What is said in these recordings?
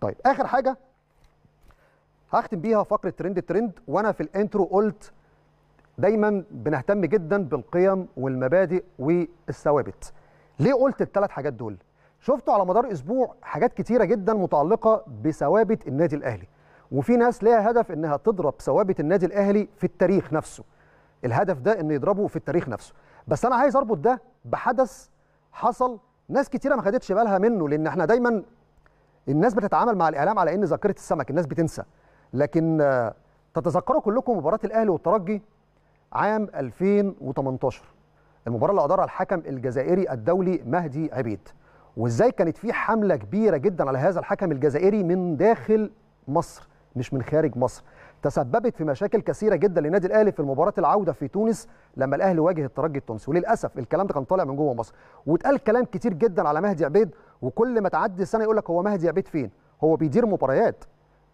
طيب اخر حاجه هختم بيها فقره ترند ترند وانا في الانترو قلت دايما بنهتم جدا بالقيم والمبادئ والثوابت ليه قلت الثلاث حاجات دول شفتوا على مدار اسبوع حاجات كتيره جدا متعلقه بثوابت النادي الاهلي وفي ناس ليها هدف انها تضرب ثوابت النادي الاهلي في التاريخ نفسه الهدف ده انه يضربه في التاريخ نفسه بس انا عايز اربط ده بحدث حصل ناس كتيره ما خدتش بالها منه لان احنا دايما الناس بتتعامل مع الاعلام على ان ذاكره السمك الناس بتنسى لكن آه، تتذكروا كلكم مباراه الاهلي والترجي عام 2018 المباراه اللي ادارها الحكم الجزائري الدولي مهدي عبيد وازاي كانت في حمله كبيره جدا على هذا الحكم الجزائري من داخل مصر مش من خارج مصر تسببت في مشاكل كثيره جدا لنادي الاهلي في مباراه العوده في تونس لما الاهلي واجه الترجي التونسي وللاسف الكلام ده كان طالع من جوه مصر واتقال كلام كتير جدا على مهدي عبيد وكل ما تعدي السنه يقول لك هو مهدي عبيد فين هو بيدير مباريات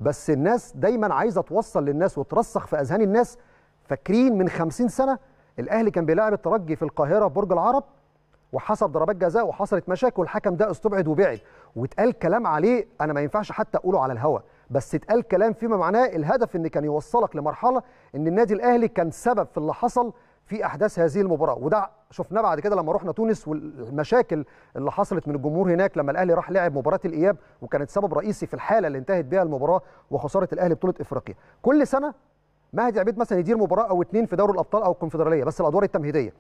بس الناس دايما عايزه توصل للناس وترسخ في اذهان الناس فاكرين من 50 سنه الاهلي كان بيلاعب الترجي في القاهره في برج العرب وحصل ضربات جزاء وحصلت مشاكل والحكم ده استبعد وبعد واتقال كلام عليه انا ما ينفعش حتى اقوله على الهواء بس اتقال كلام فيما معناه الهدف ان كان يوصلك لمرحله ان النادي الاهلي كان سبب في اللي حصل في احداث هذه المباراه وده شفناه بعد كده لما رحنا تونس والمشاكل اللي حصلت من الجمهور هناك لما الاهلي راح لعب مباراه الاياب وكانت سبب رئيسي في الحاله اللي انتهت بها المباراه وخساره الاهلي بطوله افريقيا كل سنه مهدي عبيد مثلا يدير مباراه او اتنين في دوري الابطال او الكونفدراليه بس الادوار التمهيديه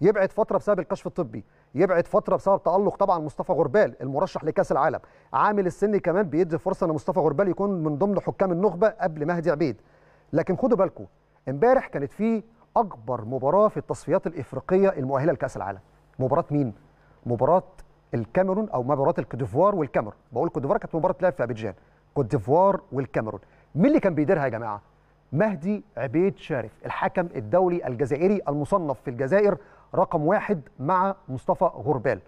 يبعد فتره بسبب الكشف الطبي يبعد فتره بسبب تالق طبعا مصطفى غربال المرشح لكاس العالم عامل السن كمان بيدي فرصه ان مصطفى غربال يكون من ضمن حكام النخبه قبل مهدي عبيد لكن خدوا بالكم امبارح كانت في اكبر مباراه في التصفيات الافريقيه المؤهله لكاس العالم مباراه مين مباراه الكاميرون او مباراه الكوتيفوار والكاميرون بقول كوتيفوار كانت مباراه لعب في ابيجان كوتيفوار والكاميرون مين اللي كان بيديرها يا جماعه مهدي عبيد شارف الحكم الدولي الجزائري المصنف في الجزائر رقم واحد مع مصطفى غربال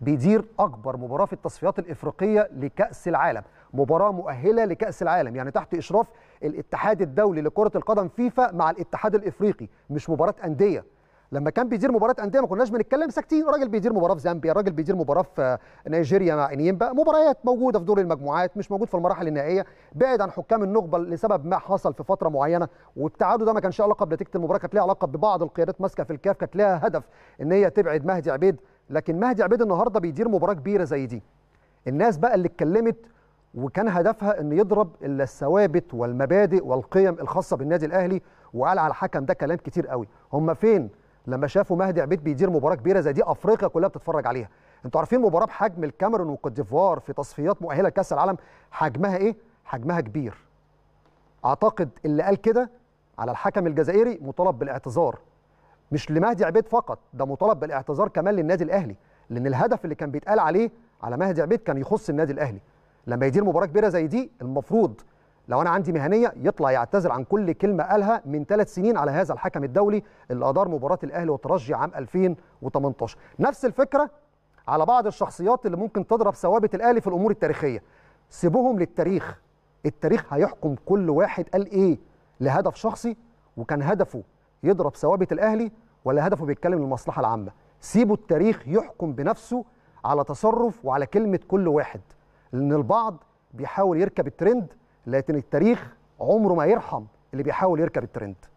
بيدير اكبر مباراه في التصفيات الافريقيه لكاس العالم مباراه مؤهله لكاس العالم يعني تحت اشراف الاتحاد الدولي لكره القدم فيفا مع الاتحاد الافريقي مش مباراه انديه لما كان بيدير مباراه انديه ما كناش بنتكلم ساكتين راجل بيدير مباراه في زامبيا راجل بيدير مباراه في نيجيريا مع انيمبا مباريات موجوده في دور المجموعات مش موجود في المراحل النهائيه بعيد عن حكام النخبه لسبب ما حصل في فتره معينه وابتعاده ده ما كانش علاقه بنتيجه المباراه كانت ليها علاقه ببعض القيادات ماسكه في الكاف كانت ليها هدف ان هي تبعد مهدي عبيد لكن مهدي عبيد النهارده بيدير مباراه كبيره زي دي الناس بقى اللي اتكلمت وكان هدفها ان يضرب الثوابت والمبادئ والقيم الخاصه بالنادي الاهلي وقال على الحكم ده كلام كتير قوي هم فين لما شافوا مهدي عبيد بيدير مباراه كبيره زي دي افريقيا كلها بتتفرج عليها انتوا عارفين مباراه بحجم الكاميرون وكوت ديفوار في تصفيات مؤهله لكاس العالم حجمها ايه حجمها كبير اعتقد اللي قال كده على الحكم الجزائري مطالب بالاعتذار مش لمهدي عبيد فقط ده مطالب بالاعتذار كمان للنادي الاهلي لان الهدف اللي كان بيتقال عليه على مهدي عبيد كان يخص النادي الاهلي لما يدير مباراه كبيره زي دي المفروض لو انا عندي مهنيه يطلع يعتذر عن كل كلمه قالها من ثلاث سنين على هذا الحكم الدولي اللي ادار مباراه الاهلي والترجي عام 2018 نفس الفكره على بعض الشخصيات اللي ممكن تضرب ثوابت الاهلي في الامور التاريخيه سيبوهم للتاريخ التاريخ هيحكم كل واحد قال ايه لهدف شخصي وكان هدفه يضرب ثوابت الاهلي ولا هدفه بيتكلم للمصلحه العامه سيبوا التاريخ يحكم بنفسه على تصرف وعلى كلمه كل واحد لان البعض بيحاول يركب الترند لكن التاريخ عمره ما يرحم اللي بيحاول يركب الترند